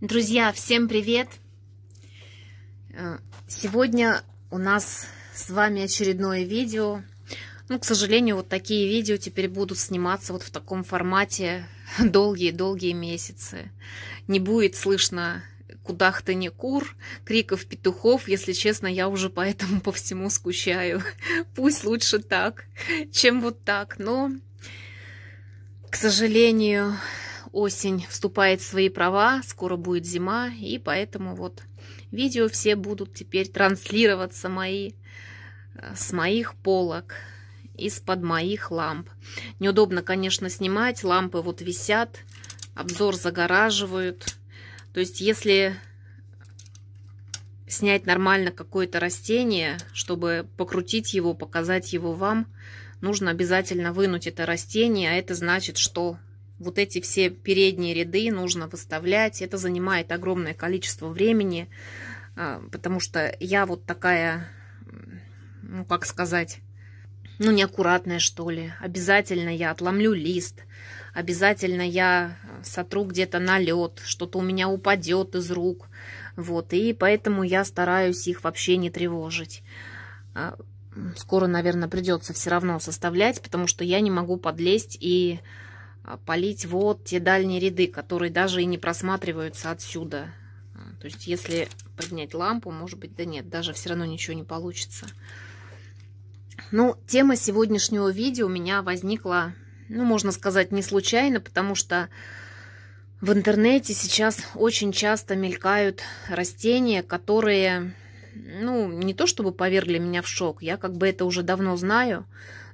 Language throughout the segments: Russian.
Друзья, всем привет! Э, сегодня у нас с вами очередное видео. Ну, к сожалению, вот такие видео теперь будут сниматься вот в таком формате долгие-долгие месяцы. Не будет слышно кудах-то не кур, криков петухов. Если честно, я уже поэтому по всему скучаю. Пусть лучше так, чем вот так. Но, к сожалению, осень вступает в свои права, скоро будет зима, и поэтому вот видео все будут теперь транслироваться мои э, с моих полок, из-под моих ламп. Неудобно, конечно, снимать, лампы вот висят, обзор загораживают. То есть, если снять нормально какое-то растение, чтобы покрутить его, показать его вам, нужно обязательно вынуть это растение, а это значит, что вот эти все передние ряды нужно выставлять. Это занимает огромное количество времени, а, потому что я вот такая, ну как сказать, ну неаккуратная что ли. Обязательно я отломлю лист, обязательно я э, сотру где-то налет, что-то у меня упадет из рук. Вот, и поэтому я стараюсь их вообще не тревожить а, скоро, наверное, придется все равно составлять, потому что я не могу подлезть и а, полить вот те дальние ряды, которые даже и не просматриваются отсюда. А, то есть если поднять лампу, может быть, да нет, даже все равно ничего не получится. Ну, тема сегодняшнего видео у меня возникла, ну, можно сказать, не случайно, потому что в интернете сейчас очень часто мелькают растения, которые, ну, не то чтобы повергли меня в шок, я как бы это уже давно знаю,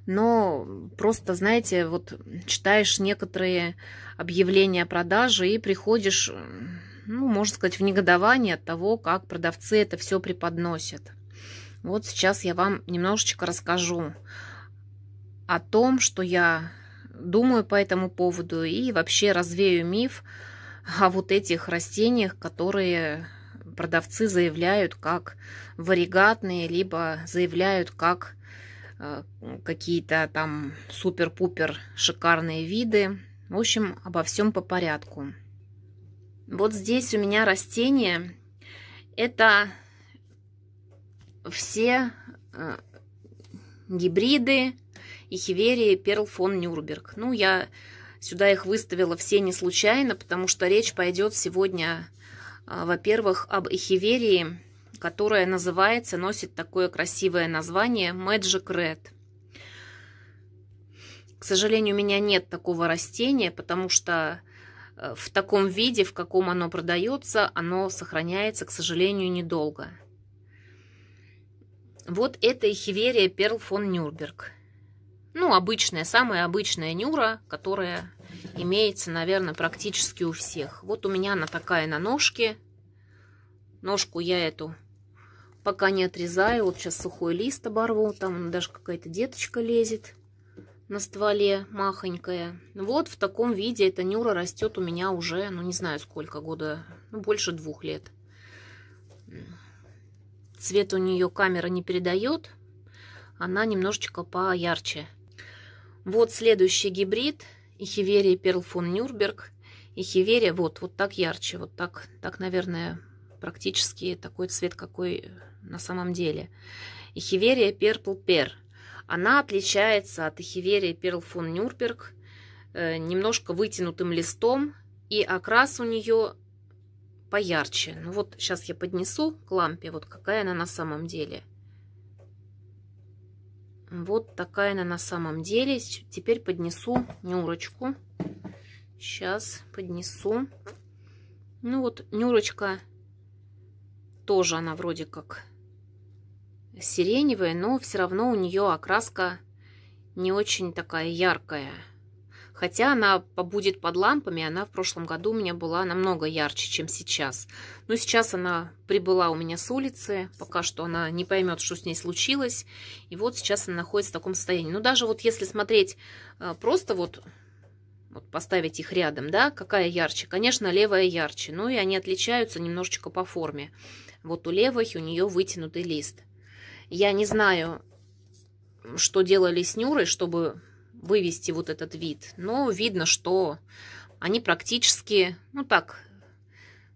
но просто, знаете, вот читаешь некоторые объявления о продаже и приходишь, ну, можно сказать, в негодование от того, как продавцы это все преподносят. Вот сейчас я вам немножечко расскажу о том, что я думаю по этому поводу и вообще развею миф о вот этих растениях, которые продавцы заявляют как варигатные, либо заявляют как Э, какие-то там супер-пупер шикарные виды. В общем, обо всем по порядку. Вот здесь у меня растения. Это все э, гибриды и Перл фон нюрберг Ну, я сюда их выставила все не случайно, потому что речь пойдет сегодня, э, во-первых, об эхиверии которая называется, носит такое красивое название Magic Red. К сожалению, у меня нет такого растения, потому что э, в таком виде, в каком оно продается, оно сохраняется, к сожалению, недолго. Вот это эхиверия Перл фон Нюрберг. Ну, обычная, самая обычная нюра, которая имеется, наверное, практически у всех. Вот у меня она такая на ножке. Ножку я эту пока не отрезаю. Вот сейчас сухой лист оборву, там даже какая-то деточка лезет на стволе махонькая. Вот в таком виде эта нюра растет у меня уже, ну не знаю сколько года, ну больше двух лет. Цвет у нее камера не передает, она немножечко поярче. Вот следующий гибрид Ихиверия Перлфон Нюрберг. Ихиверия вот, вот так ярче, вот так, так, наверное, практически такой цвет, какой на самом деле. Эхиверия перпл пер. Она отличается от эхиверии перл фон Нюрберг э, немножко вытянутым листом, и окрас у нее поярче. Ну вот сейчас я поднесу к лампе, вот какая она на самом деле. Вот такая она на самом деле. Теперь поднесу Нюрочку. Сейчас поднесу. Ну вот Нюрочка тоже она вроде как сиреневая, но все равно у нее окраска не очень такая яркая. Хотя она побудет под лампами, она в прошлом году у меня была намного ярче, чем сейчас. Но сейчас она прибыла у меня с улицы, пока что она не поймет, что с ней случилось. И вот сейчас она находится в таком состоянии. Но даже вот если смотреть э, просто вот, вот поставить их рядом, да, какая ярче? Конечно, левая ярче, но и они отличаются немножечко по форме. Вот у левой у нее вытянутый лист. Я не знаю, что делали с Нюрой, чтобы вывести вот этот вид, но видно, что они практически, ну так,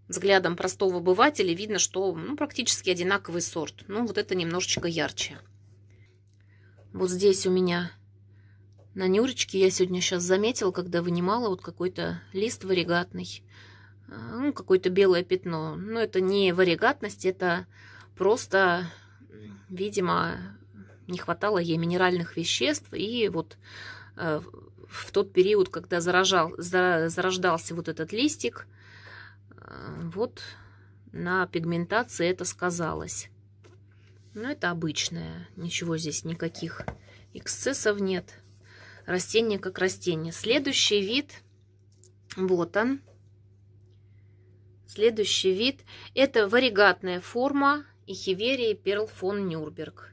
взглядом простого обывателя видно, что ну, практически одинаковый сорт. Ну, вот это немножечко ярче. Вот здесь у меня на Нюрочке я сегодня сейчас заметила, когда вынимала вот какой-то лист варигатный, э, ну, какое-то белое пятно. Но это не варигатность, это просто видимо, не хватало ей минеральных веществ, и вот э, в тот период, когда заражал, зарождался вот этот листик, э, вот на пигментации это сказалось. Но ну, это обычное, ничего здесь никаких эксцессов нет. Растение как растение. Следующий вид, вот он. Следующий вид, это варигатная форма Ихиверия Перл фон Нюрберг.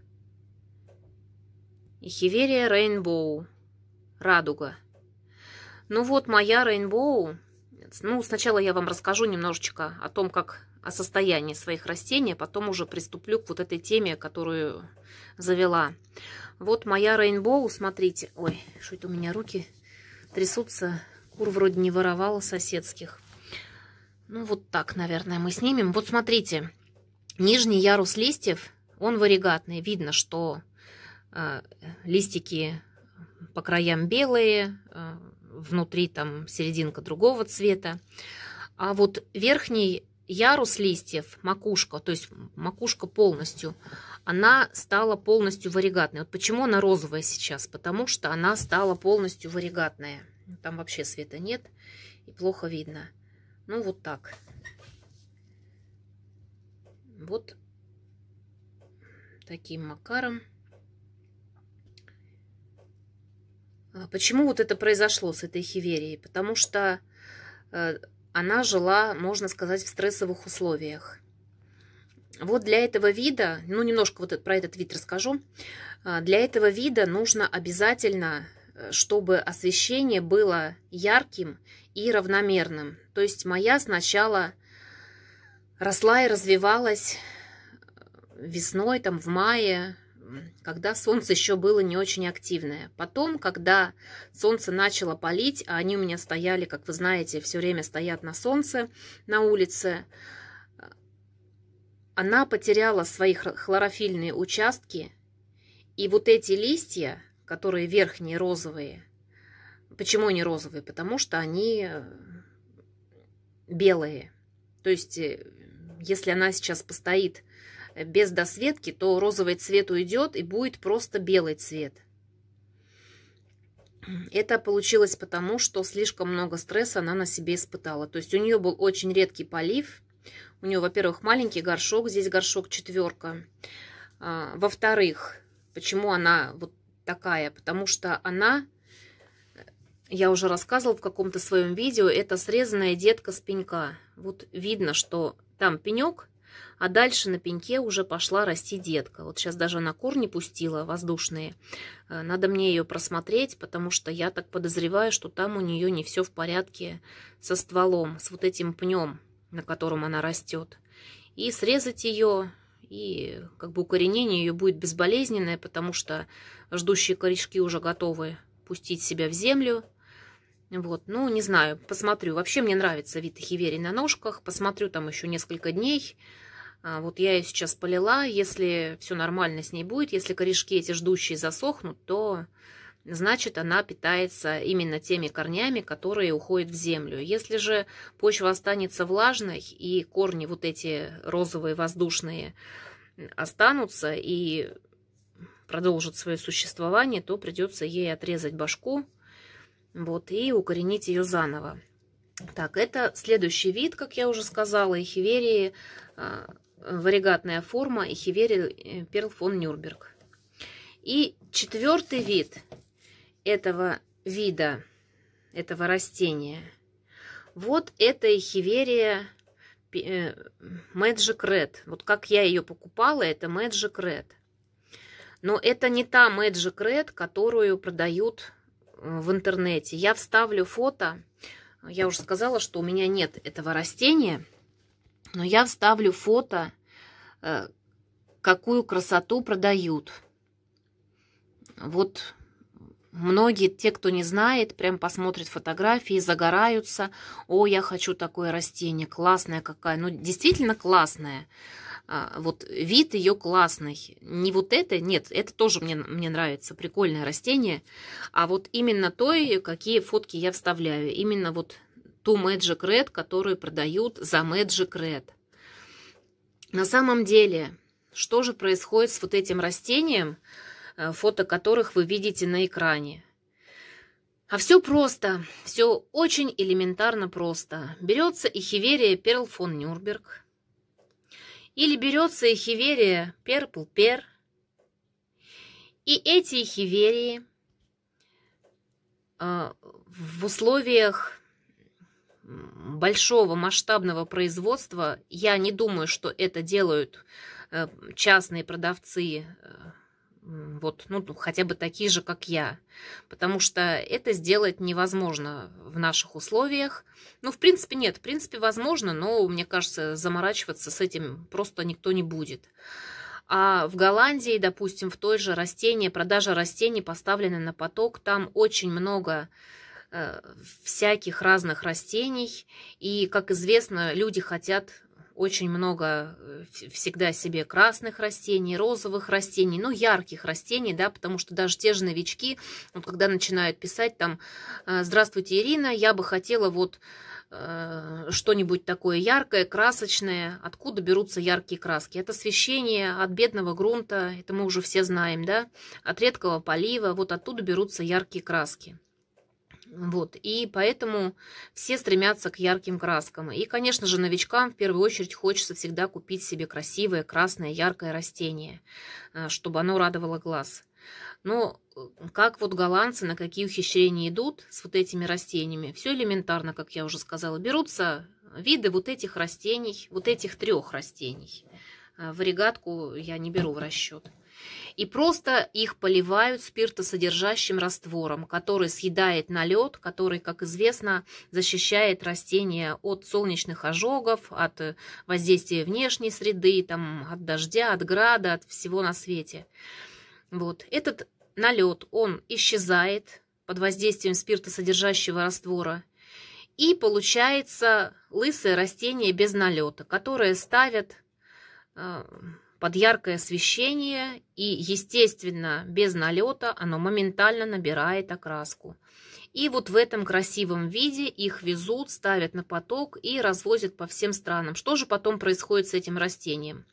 Ихиверия Рейнбоу. Радуга. Ну вот моя Рейнбоу. Ну, сначала я вам расскажу немножечко о том, как о состоянии своих растений, а потом уже приступлю к вот этой теме, которую завела. Вот моя Рейнбоу, смотрите. Ой, что это у меня руки трясутся. Кур вроде не воровала соседских. Ну, вот так, наверное, мы снимем. Вот смотрите, Нижний ярус листьев, он варигатный. Видно, что э, листики по краям белые, э, внутри там серединка другого цвета. А вот верхний ярус листьев, макушка, то есть макушка полностью, она стала полностью варигатной. Вот почему она розовая сейчас? Потому что она стала полностью варигатная. Там вообще света нет и плохо видно. Ну вот так. Вот таким макаром. А почему вот это произошло с этой хиверией? Потому что э, она жила, можно сказать, в стрессовых условиях. Вот для этого вида, ну немножко вот про этот вид расскажу, а, для этого вида нужно обязательно, э, чтобы освещение было ярким и равномерным. То есть моя сначала росла и развивалась э, весной, там в мае, когда солнце еще было не очень активное. Потом, когда солнце начало палить, а они у меня стояли, как вы знаете, все время стоят на солнце на улице, э, она потеряла свои хлорофильные участки, и вот эти листья, которые верхние розовые, почему они розовые? Потому что они э, белые, то есть если она сейчас постоит э, без досветки, то розовый цвет уйдет и будет просто белый цвет. Это получилось потому, что слишком много стресса она на себе испытала. То есть у нее был очень редкий полив. У нее, во-первых, маленький горшок, здесь горшок четверка. А, во-вторых, почему она вот такая? Потому что она, э, я уже рассказывала в каком-то своем видео, это срезанная детка с пенька. Вот видно, что там пенек, а дальше на пеньке уже пошла расти детка. Вот сейчас даже она корни пустила воздушные. Э, надо мне ее просмотреть, потому что я так подозреваю, что там у нее не все в порядке со стволом, с вот этим пнем, на котором она растет. И срезать ее, и как бы укоренение ее будет безболезненное, потому что ждущие корешки уже готовы пустить себя в землю – вот, ну, не знаю, посмотрю. Вообще мне нравится вид хиверий на ножках. Посмотрю там еще несколько дней. А, вот я ее сейчас полила. Если все нормально с ней будет, если корешки эти ждущие засохнут, то значит она питается именно теми корнями, которые уходят в землю. Если же почва останется влажной и корни вот эти розовые воздушные останутся и продолжат свое существование, то придется ей отрезать башку вот, и укоренить ее заново. Так, это следующий вид, как я уже сказала, эхиверии, а, варигатная форма эхиверии э, перл фон нюрберг. И четвертый вид этого вида, этого растения. Вот это эхиверия э, Magic Red. Вот как я ее покупала, это Magic Red. Но это не та Magic Red, которую продают в интернете. Я вставлю фото. Я уже сказала, что у меня нет этого растения. Но я вставлю фото, э, какую красоту продают. Вот многие, те, кто не знает, прям посмотрят фотографии, загораются. О, я хочу такое растение, классное какое. Ну, действительно классное. Классное а, вот вид ее классный. Не вот это, нет, это тоже мне, мне нравится, прикольное растение, а вот именно то, какие фотки я вставляю, именно вот ту Magic Red, которую продают за Magic Red. На самом деле, что же происходит с вот этим растением, э, фото которых вы видите на экране? А все просто, все очень элементарно просто. Берется и хиверия Перл фон Нюрнберг – или берется эхиверия перпл-пер. И эти эхиверии э, а, в условиях большого масштабного производства, я не думаю, что это делают э, частные продавцы э, вот, ну, хотя бы такие же, как я, потому что это сделать невозможно в наших условиях. Ну, в принципе, нет, в принципе, возможно, но, мне кажется, заморачиваться с этим просто никто не будет. А в Голландии, допустим, в той же растении, продажа растений поставлена на поток, там очень много э, всяких разных растений. И, как известно, люди хотят очень много э, всегда себе красных растений, розовых растений, ну, ярких растений, да, потому что даже те же новички, вот когда начинают писать там э, «Здравствуйте, Ирина, я бы хотела вот э, что-нибудь такое яркое, красочное, откуда берутся яркие краски. Это освещение от бедного грунта, это мы уже все знаем, да, от редкого полива, вот оттуда берутся яркие краски. Вот, и поэтому все стремятся к ярким краскам. И, конечно же, новичкам в первую очередь хочется всегда купить себе красивое, красное, яркое растение, э, чтобы оно радовало глаз. Но э, как вот голландцы, на какие ухищрения идут с вот этими растениями, все элементарно, как я уже сказала. Берутся виды вот этих растений, вот этих трех растений. Э, Варигатку я не беру в расчет и просто их поливают спиртосодержащим раствором, который съедает налет, который, как известно, защищает растения от солнечных ожогов, от воздействия внешней среды, там, от дождя, от града, от всего на свете. Вот. Этот налет, он исчезает под воздействием спиртосодержащего раствора, и получается лысое растение без налета, которое ставят э, под яркое освещение, и, естественно, без налета оно моментально набирает окраску. И вот в этом красивом виде их везут, ставят на поток и развозят по всем странам. Что же потом происходит с этим растением?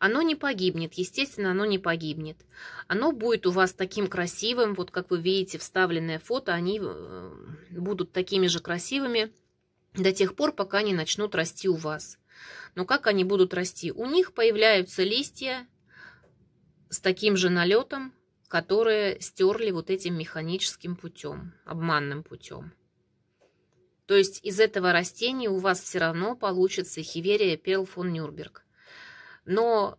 Оно не погибнет, естественно, оно не погибнет. Оно будет у вас таким красивым, вот как вы видите, вставленное фото, они э, будут такими же красивыми до тех пор, пока не начнут расти у вас. Но как они будут расти? У них появляются листья с таким же налетом, которые стерли вот этим механическим путем, обманным путем. То есть из этого растения у вас все равно получится хиверия перлфон Нюрберг. Но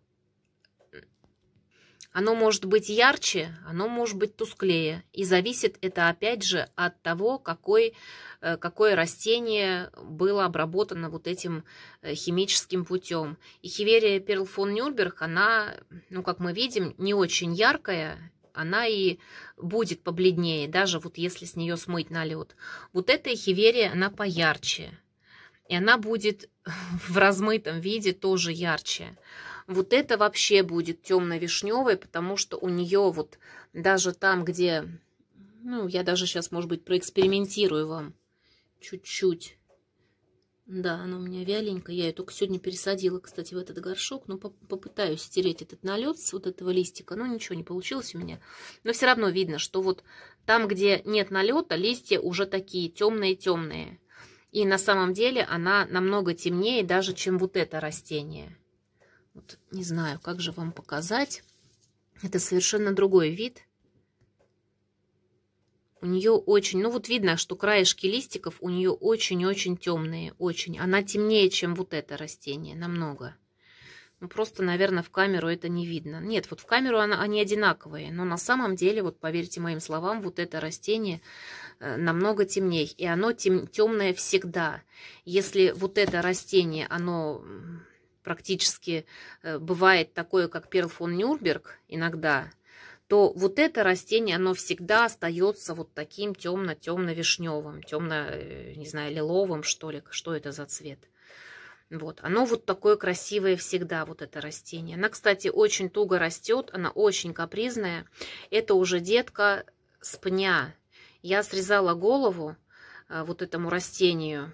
оно может быть ярче, оно может быть тусклее. И зависит это опять же от того, какой, э, какое растение было обработано вот этим э, химическим путем. И хиверия перлфон Нюрберг, она, ну как мы видим, не очень яркая, она и будет побледнее, даже вот если с нее смыть налет. Вот эта хиверия, она поярче. И она будет в размытом виде тоже ярче. Вот это вообще будет темно-вишневой, потому что у нее вот даже там, где... Ну, я даже сейчас, может быть, проэкспериментирую вам чуть-чуть. Да, она у меня вяленькая. Я ее только сегодня пересадила, кстати, в этот горшок. Но по попытаюсь стереть этот налет с вот этого листика. Но ничего не получилось у меня. Но все равно видно, что вот там, где нет налета, листья уже такие темные-темные. И на самом деле она намного темнее даже, чем вот это растение. Вот не знаю, как же вам показать. Это совершенно другой вид. У нее очень, ну вот видно, что краешки листиков у нее очень-очень темные, очень. Она темнее, чем вот это растение, намного. Ну, просто, наверное, в камеру это не видно. Нет, вот в камеру она, они одинаковые. Но на самом деле, вот поверьте моим словам, вот это растение э, намного темнее. И оно тем, темное всегда. Если вот это растение, оно практически э, бывает такое, как перл фон Нюрнберг иногда, то вот это растение, оно всегда остается вот таким темно-темно-вишневым, темно, э, не знаю, лиловым, что ли, что это за цвет. Вот, оно вот такое красивое всегда, вот это растение. Она, кстати, очень туго растет, она очень капризная. Это уже детка с пня. Я срезала голову э, вот этому растению,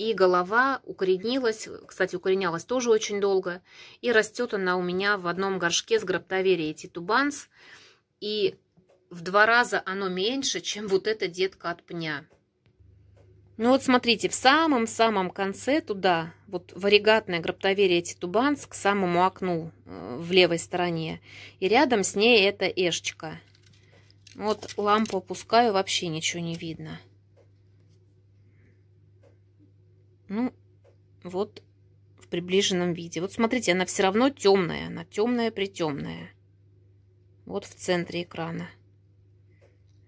и голова укоренилась, кстати, укоренялась тоже очень долго, и растет она у меня в одном горшке с граптоверией титубанс, и в два раза оно меньше, чем вот эта детка от пня. Ну вот смотрите, в самом-самом конце туда, вот варигатная граптоверия титубанс к самому окну э, в левой стороне, и рядом с ней эта эшечка. Вот лампу опускаю, вообще ничего не видно. Ну, вот в приближенном виде. Вот смотрите, она все равно темная. Она темная притемная. Вот в центре экрана.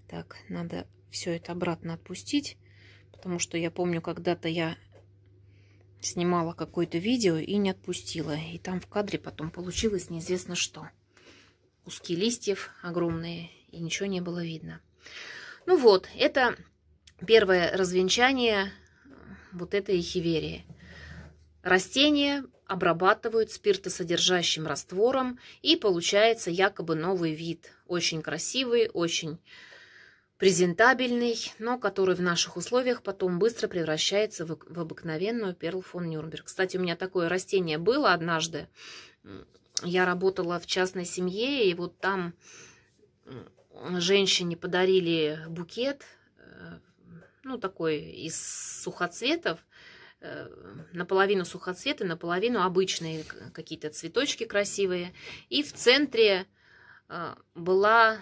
Так, надо все это обратно отпустить. Потому что я помню, когда-то я снимала какое-то видео и не отпустила. И там в кадре потом получилось неизвестно что. Куски листьев огромные, и ничего не было видно. Ну вот, это первое развенчание вот этой эхиверии. Растения обрабатывают спиртосодержащим раствором, и получается якобы новый вид. Очень красивый, очень презентабельный, но который в наших условиях потом быстро превращается в, в обыкновенную перл фон Нюрнберг. Кстати, у меня такое растение было однажды. Я работала в частной семье, и вот там женщине подарили букет э, ну такой из сухоцветов, э, наполовину сухоцветы, наполовину обычные какие-то цветочки красивые. И в центре э, была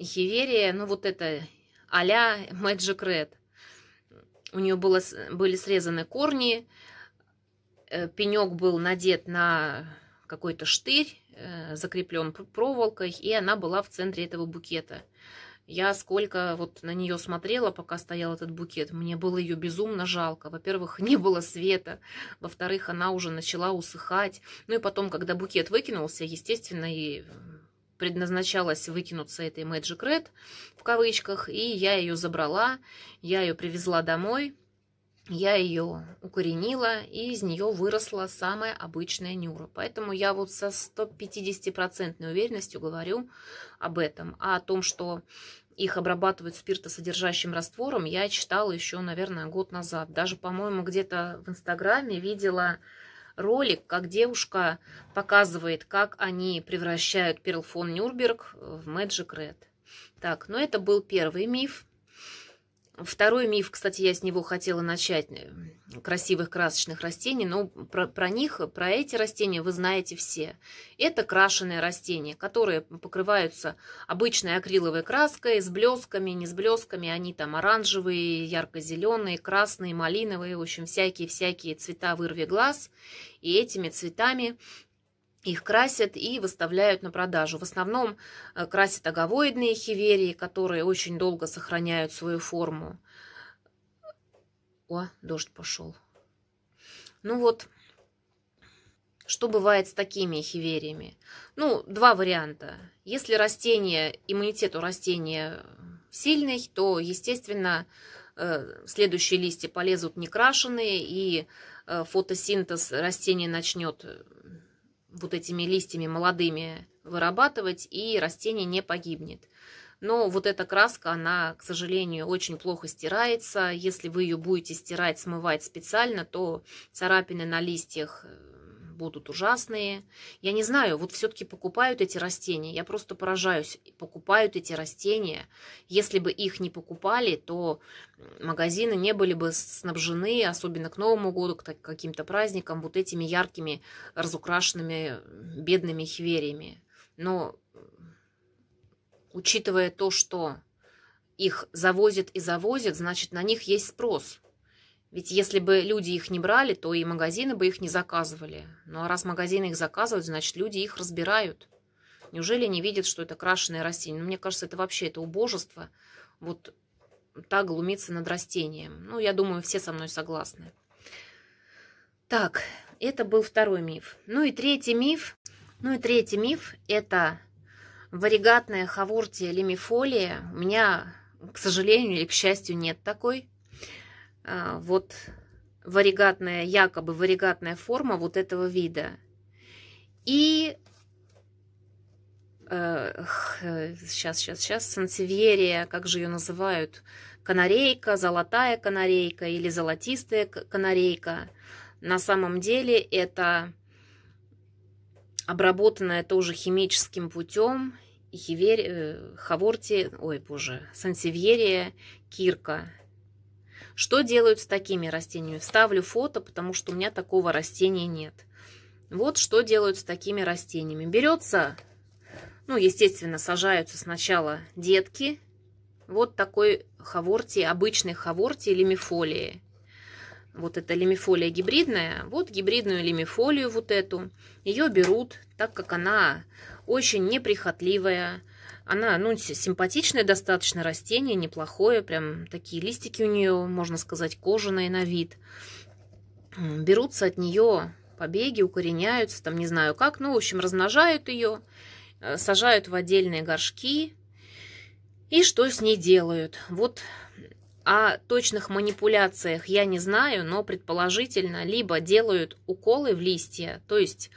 хиверия, ну вот это а-ля Magic Red. У нее было, были срезаны корни, э, пенек был надет на какой-то штырь, закреплен проволокой, и она была в центре этого букета. Я сколько вот на нее смотрела, пока стоял этот букет, мне было ее безумно жалко. Во-первых, не было света, во-вторых, она уже начала усыхать. Ну и потом, когда букет выкинулся, естественно, и предназначалось выкинуться этой Magic Red, в кавычках, и я ее забрала, я ее привезла домой, я ее укоренила, и из нее выросла самая обычная Нюра. Поэтому я вот со 150% уверенностью говорю об этом, а о том, что их обрабатывают спиртосодержащим раствором. Я читала еще, наверное, год назад. Даже, по-моему, где-то в Инстаграме видела ролик, как девушка показывает, как они превращают перлфон Нюрнберг в Magic Red. Так, но ну это был первый миф. Второй миф, кстати, я с него хотела начать, э, красивых красочных растений, но про, про них, про эти растения вы знаете все. Это крашеные растения, которые покрываются обычной акриловой краской с блесками, не с блесками, они там оранжевые, ярко-зеленые, красные, малиновые, в общем, всякие-всякие цвета вырви глаз. И этими цветами их красят и выставляют на продажу. В основном э, красят аговоидные хиверии, которые очень долго сохраняют свою форму. О, дождь пошел. Ну вот, что бывает с такими хивериями? Ну, два варианта. Если растение, иммунитет у растения сильный, то, естественно, э, следующие листья полезут некрашенные, и э, фотосинтез растения начнет вот этими листьями молодыми вырабатывать, и растение не погибнет. Но вот эта краска, она, к сожалению, очень плохо стирается. Если вы ее будете стирать, смывать специально, то царапины на листьях э, будут ужасные. Я не знаю, вот все-таки покупают эти растения. Я просто поражаюсь, покупают эти растения. Если бы их не покупали, то магазины не были бы снабжены, особенно к Новому году, к каким-то праздникам, вот этими яркими, разукрашенными, бедными хвериями. Но учитывая то, что их завозят и завозят, значит, на них есть спрос – ведь если бы люди их не брали, то и магазины бы их не заказывали. Ну а раз магазины их заказывают, значит, люди их разбирают. Неужели не видят, что это крашеное растение? Ну, мне кажется, это вообще это убожество. Вот так глумиться над растением. Ну, я думаю, все со мной согласны. Так, это был второй миф. Ну и третий миф. Ну и третий миф – это варигатная хавортия лимифолия. У меня, к сожалению или к счастью, нет такой. А, вот варигатная, якобы варигатная форма вот этого вида. И сейчас, э, сейчас, сейчас, сансеверия, как же ее называют, канарейка, золотая канарейка или золотистая канарейка. На самом деле это обработанная тоже химическим путем хивер... Э, ой, боже, сансевьерия, кирка – что делают с такими растениями? Вставлю фото, потому что у меня такого растения нет. Вот что делают с такими растениями. Берется, ну, естественно, сажаются сначала детки вот такой хаворти, обычный хаворти лимифолии. Вот это лимифолия гибридная, вот гибридную лимифолию вот эту. Ее берут, так как она очень неприхотливая, она, ну, симпатичное достаточно растение, неплохое, прям такие листики у нее, можно сказать, кожаные на вид. Берутся от нее побеги, укореняются, там не знаю как, ну, в общем, размножают ее, э, сажают в отдельные горшки. И что с ней делают? Вот о точных манипуляциях я не знаю, но предположительно либо делают уколы в листья, то есть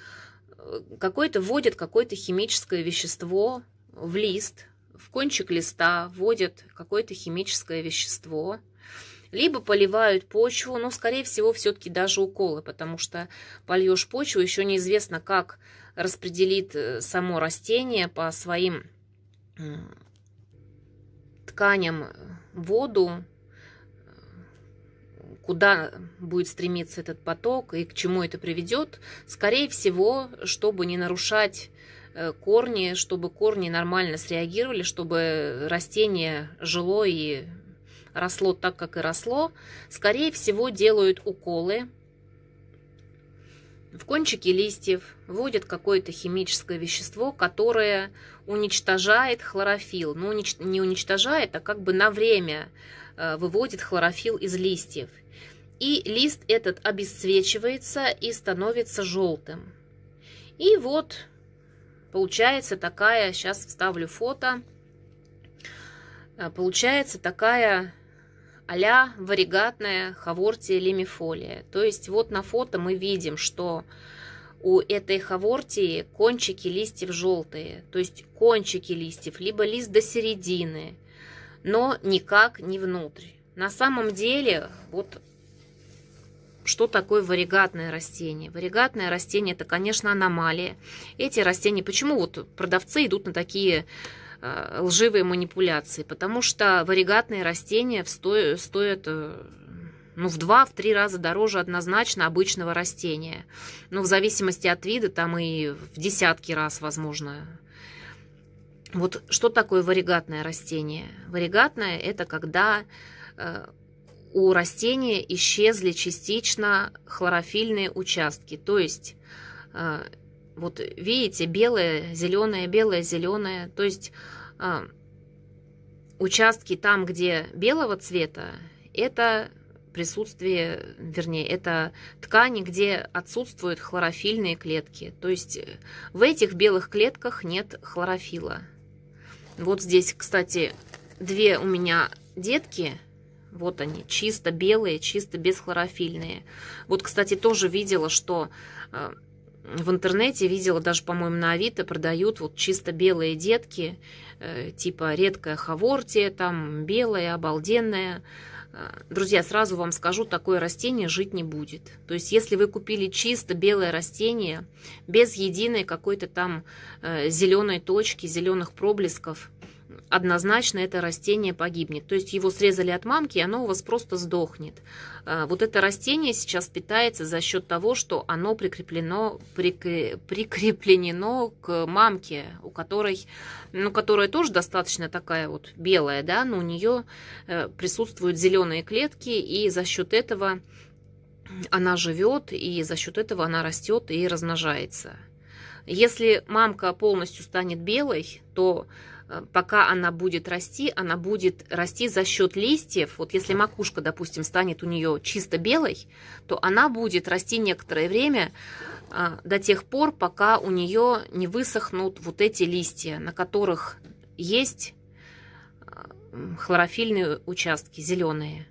э, какой-то вводят какое-то химическое вещество в лист, в кончик листа вводят какое-то химическое вещество, либо поливают почву, но, скорее всего, все-таки даже уколы, потому что польешь почву, еще неизвестно, как распределит э, само растение по своим тканям э, воду, э, куда будет стремиться этот поток и к чему это приведет. Скорее всего, чтобы не нарушать Э, корни, чтобы корни нормально среагировали, чтобы растение жило и росло так, как и росло. Скорее всего, делают уколы в кончике листьев вводят какое-то химическое вещество, которое уничтожает хлорофилл. Ну, не уничтожает, а как бы на время э, выводит хлорофилл из листьев. И лист этот обесцвечивается и становится желтым. И вот Получается такая, сейчас вставлю фото, э, получается такая а-ля варигатная хавортия лимифолия. То есть вот на фото мы видим, что у этой хавортии кончики листьев желтые, то есть кончики листьев, либо лист до середины, но никак не внутрь. На самом деле, вот что такое варигатное растение. Варигатное растение – это, конечно, аномалия. Эти растения, почему вот продавцы идут на такие э, лживые манипуляции? Потому что варигатные растения сто... стоят э, ну, в 2-3 раза дороже однозначно обычного растения. Но ну, в зависимости от вида, там и в десятки раз, возможно. Вот что такое варигатное растение? Варигатное – это когда э, у растения исчезли частично хлорофильные участки. То есть, э, вот видите, белое, зеленое, белое, зеленое. То есть, э, участки там, где белого цвета, это присутствие, вернее, это ткани, где отсутствуют хлорофильные клетки. То есть в этих белых клетках нет хлорофила. Вот здесь, кстати, две у меня детки – вот они, чисто белые, чисто бесхлорофильные. Вот, кстати, тоже видела, что э, в интернете видела, даже, по-моему, на Авито продают вот чисто белые детки, э, типа редкая хавортия, там белая, обалденная. Э, друзья, сразу вам скажу, такое растение жить не будет. То есть, если вы купили чисто белое растение, без единой какой-то там зеленой точки, зеленых проблесков, однозначно это растение погибнет. То есть его срезали от мамки, и оно у вас просто сдохнет. А, вот это растение сейчас питается за счет того, что оно прикреплено, прикре, прикреплено к мамке, у которой, ну, которая тоже достаточно такая вот белая, да, но у нее э, присутствуют зеленые клетки, и за счет этого она живет, и за счет этого она растет и размножается. Если мамка полностью станет белой, то Э, пока она будет расти, она будет расти за счет листьев. Вот если макушка, допустим, станет у нее чисто белой, то она будет расти некоторое время э, до тех пор, пока у нее не высохнут вот эти листья, на которых есть э, хлорофильные участки, зеленые.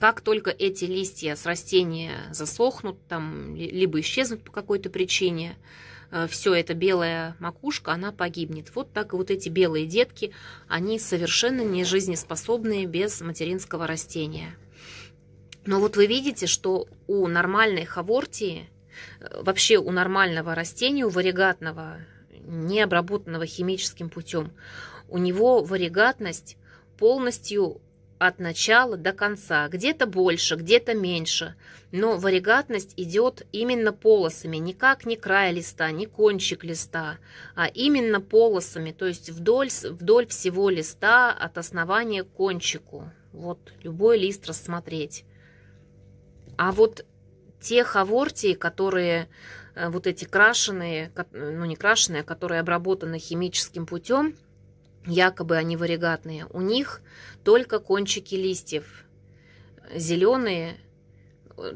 Как только эти листья с растения засохнут, там, либо исчезнут по какой-то причине, Э, все это белая макушка, она погибнет. Вот так вот эти белые детки, они совершенно не жизнеспособные без материнского растения. Но вот вы видите, что у нормальной хавортии, э, вообще у нормального растения, у варигатного, не обработанного химическим путем, у него варигатность полностью от начала до конца, где-то больше, где-то меньше, но варигатность идет именно полосами, никак не края листа, не кончик листа, а именно полосами, то есть вдоль, вдоль всего листа от основания к кончику. Вот любой лист рассмотреть. А вот те хавортии, которые э, вот эти крашеные, ну не крашеные, а которые обработаны химическим путем, якобы они варигатные. У них только кончики листьев зеленые,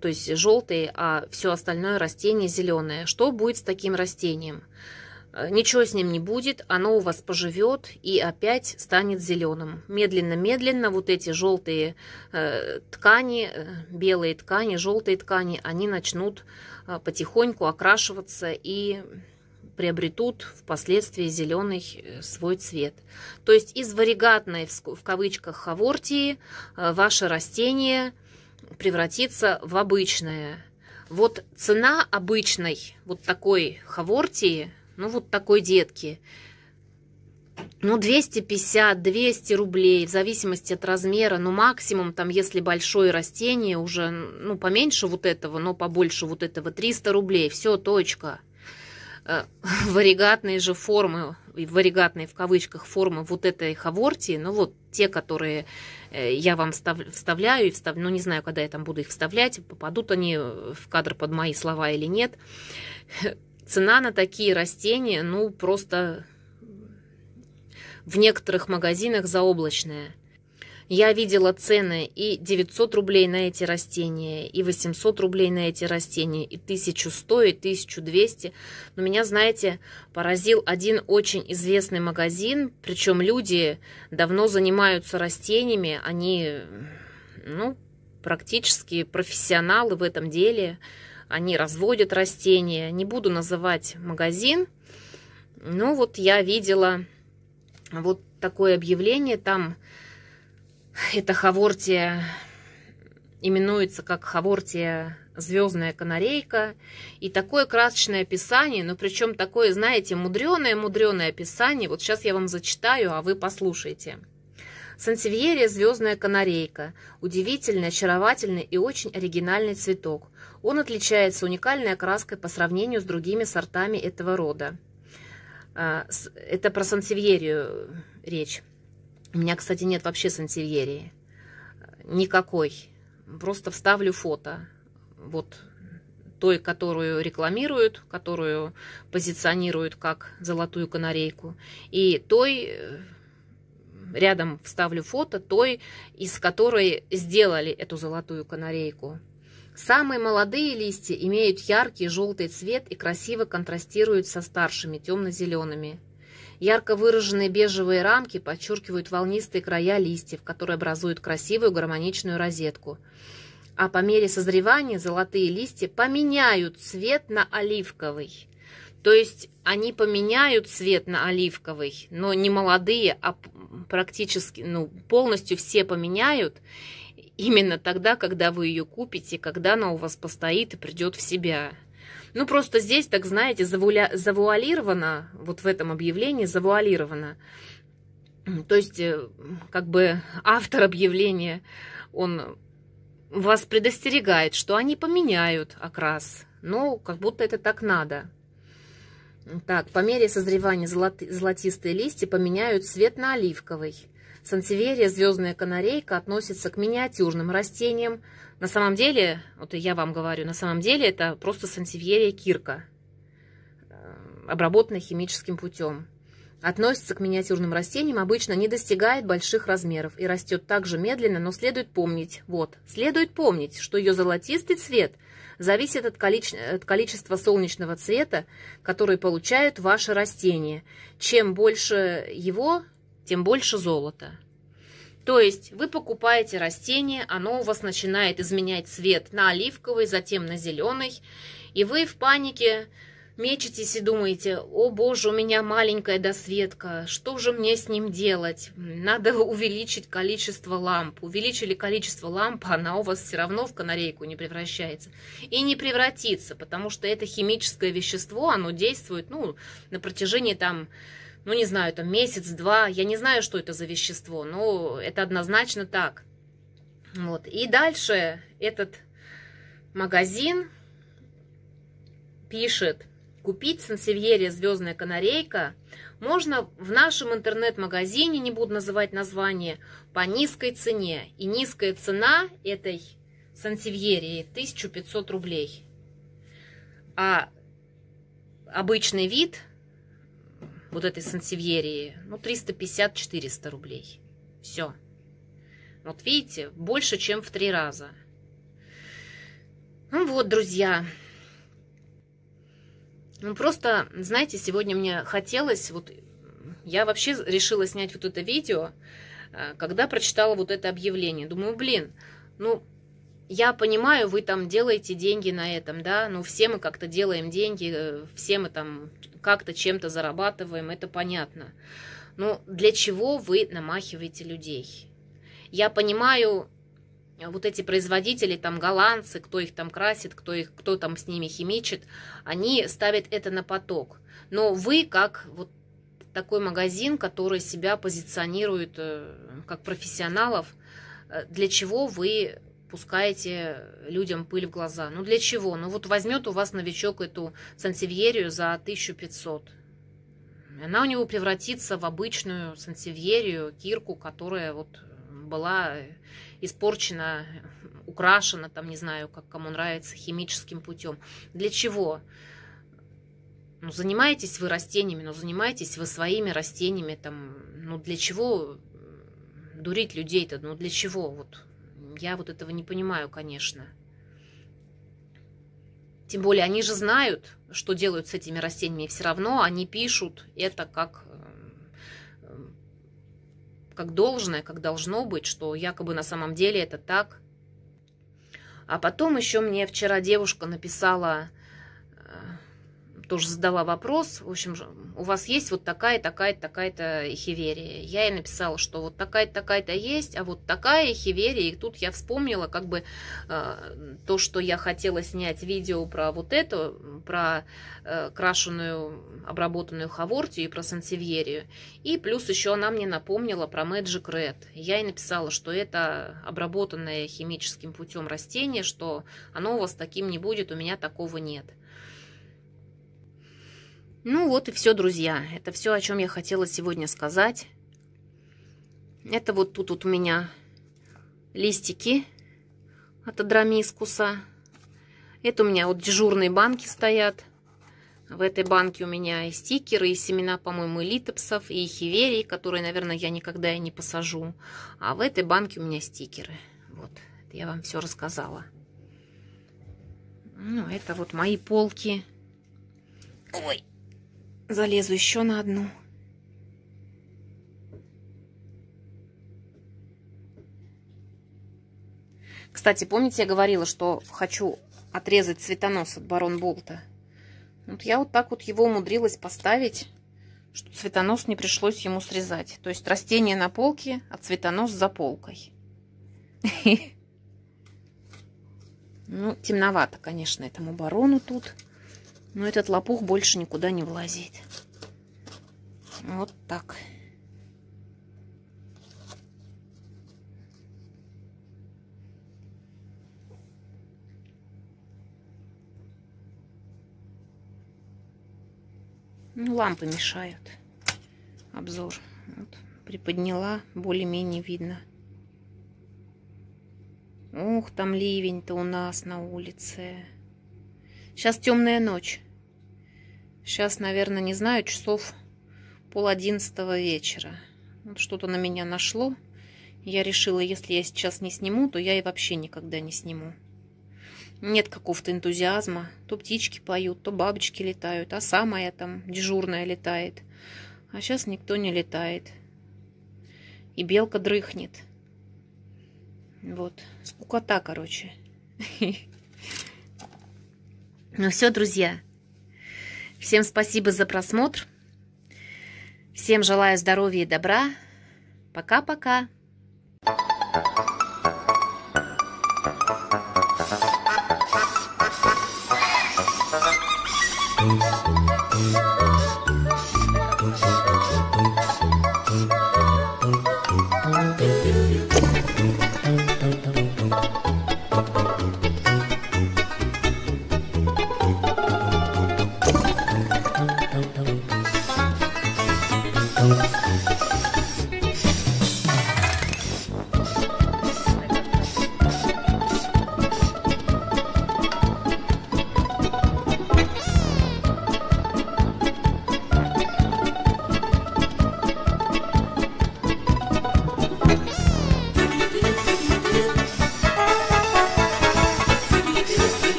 то есть желтые, а все остальное растение зеленое. Что будет с таким растением? Э, ничего с ним не будет, оно у вас поживет и опять станет зеленым. Медленно-медленно вот эти желтые э, ткани, э, белые ткани, желтые ткани, они начнут э, потихоньку окрашиваться и приобретут впоследствии зеленый э, свой цвет. То есть из варигатной в кавычках хавортии э, ваше растение превратится в обычное. Вот цена обычной вот такой хавортии, ну вот такой детки, ну 250-200 рублей в зависимости от размера, ну максимум там, если большое растение уже, ну поменьше вот этого, но побольше вот этого 300 рублей, все, точка. Э, варигатные же формы, варигатные в кавычках формы вот этой хавортии, ну вот те, которые э, я вам вставляю, и встав... ну не знаю, когда я там буду их вставлять, попадут они в кадр под мои слова или нет. Цена на такие растения, ну просто в некоторых магазинах заоблачная. Я видела цены и 900 рублей на эти растения, и 800 рублей на эти растения, и 1100, и 1200. Но меня, знаете, поразил один очень известный магазин, причем люди давно занимаются растениями, они, ну, практически профессионалы в этом деле, они разводят растения. Не буду называть магазин, но вот я видела вот такое объявление, там эта хавортия именуется как хавортия звездная канарейка. И такое красочное описание, но ну, причем такое, знаете, мудреное-мудреное описание. Вот сейчас я вам зачитаю, а вы послушайте. Сансевьерия – звездная канарейка, удивительный, очаровательный и очень оригинальный цветок. Он отличается уникальной окраской по сравнению с другими сортами этого рода. А, это про сансевьерию речь. У меня, кстати, нет вообще сантильерии. Никакой. Просто вставлю фото. Вот той, которую рекламируют, которую позиционируют как золотую канарейку, и той, э, рядом вставлю фото, той, из которой сделали эту золотую канарейку. Самые молодые листья имеют яркий желтый цвет и красиво контрастируют со старшими темно-зелеными. Ярко выраженные бежевые рамки подчеркивают волнистые края листьев, которые образуют красивую гармоничную розетку. А по мере созревания золотые листья поменяют цвет на оливковый. То есть они поменяют цвет на оливковый, но не молодые, а практически ну, полностью все поменяют именно тогда, когда вы ее купите, когда она у вас постоит и придет в себя. Ну, просто здесь, так знаете, завуаля... завуалировано, вот в этом объявлении завуалировано. То есть, э, как бы автор объявления, он вас предостерегает, что они поменяют окрас. Ну, как будто это так надо. Так, по мере созревания золотистые листья поменяют цвет на оливковый. Сансеверия, звездная канарейка, относится к миниатюрным растениям. На самом деле, вот я вам говорю, на самом деле это просто сансеверия кирка, э, обработанная химическим путем. Относится к миниатюрным растениям, обычно не достигает больших размеров и растет также медленно, но следует помнить, вот, следует помнить, что ее золотистый цвет зависит от, количе... от количества солнечного цвета, который получают ваши растения. Чем больше его, тем больше золота. То есть вы покупаете растение, оно у вас начинает изменять цвет на оливковый, затем на зеленый, и вы в панике мечетесь и думаете, о боже, у меня маленькая досветка, что же мне с ним делать? Надо увеличить количество ламп. Увеличили количество ламп, а она у вас все равно в канарейку не превращается. И не превратится, потому что это химическое вещество, оно действует ну, на протяжении там ну не знаю, там месяц-два, я не знаю, что это за вещество, но это однозначно так. Вот. И дальше этот магазин пишет, купить сансевьерия «Звездная канарейка» можно в нашем интернет-магазине, не буду называть название, по низкой цене. И низкая цена этой сансевьерии 1500 рублей. А обычный вид вот этой сансевьерии, ну, 350-400 рублей. Все. Вот видите, больше, чем в три раза. Ну вот, друзья. Ну, просто, знаете, сегодня мне хотелось, вот, я вообще решила снять вот это видео, э, когда прочитала вот это объявление. Думаю, блин, ну, я понимаю, вы там делаете деньги на этом, да, ну все мы как-то делаем деньги, э, все мы там как-то чем-то зарабатываем, это понятно. Но ну, для чего вы намахиваете людей? Я понимаю, э, вот эти производители, там голландцы, кто их там красит, кто, их, кто там с ними химичит, они ставят это на поток. Но вы как вот такой магазин, который себя позиционирует э, как профессионалов, для чего вы пускаете людям пыль в глаза. Ну для чего? Ну вот возьмет у вас новичок эту сансевьерию за 1500. Она у него превратится в обычную сансевьерию, кирку, которая вот была испорчена, украшена, там, не знаю, как кому нравится, химическим путем. Для чего? Ну, занимаетесь вы растениями, но занимаетесь вы своими растениями, там, ну, для чего дурить людей-то, ну, для чего, вот, я вот этого не понимаю, конечно. Тем более они же знают, что делают с этими растениями. Все равно они пишут это как, эм, как должное, как должно быть, что якобы на самом деле это так. А потом еще мне вчера девушка написала, тоже задала вопрос, в общем, у вас есть вот такая, такая, такая-то эхиверия. Я ей написала, что вот такая, такая-то есть, а вот такая эхиверия. И тут я вспомнила как бы э, то, что я хотела снять видео про вот это, про э, крашеную обработанную хавортию и про сансевьерию. И плюс еще она мне напомнила про Magic Red. Я ей написала, что это обработанное химическим путем растение, что оно у вас таким не будет, у меня такого нет. Ну вот и все, друзья. Это все, о чем я хотела сегодня сказать. Это вот тут вот у меня листики от адромискуса. Это у меня вот дежурные банки стоят. В этой банке у меня и стикеры, и семена, по-моему, и литопсов, и хиверий, которые, наверное, я никогда и не посажу. А в этой банке у меня стикеры. Вот, это я вам все рассказала. Ну, это вот мои полки. Ой! Залезу еще на одну. Кстати, помните, я говорила, что хочу отрезать цветонос от барон болта? Вот я вот так вот его умудрилась поставить, что цветонос не пришлось ему срезать. То есть растение на полке, а цветонос за полкой. Ну, темновато, конечно, этому барону тут. Но этот лопух больше никуда не влазит. Вот так. Ну, лампы мешают. Обзор. Вот, приподняла, более-менее видно. Ух, там ливень-то у нас на улице. Сейчас темная ночь. Сейчас, наверное, не знаю, часов пол одиннадцатого вечера. Вот что-то на меня нашло. Я решила, если я сейчас не сниму, то я и вообще никогда не сниму. Нет какого-то энтузиазма. То птички поют, то бабочки летают, а самая там дежурная летает. А сейчас никто не летает. И белка дрыхнет. Вот. Скукота, короче. Ну все, друзья. Всем спасибо за просмотр. Всем желаю здоровья и добра. Пока-пока. Thank -пока. you.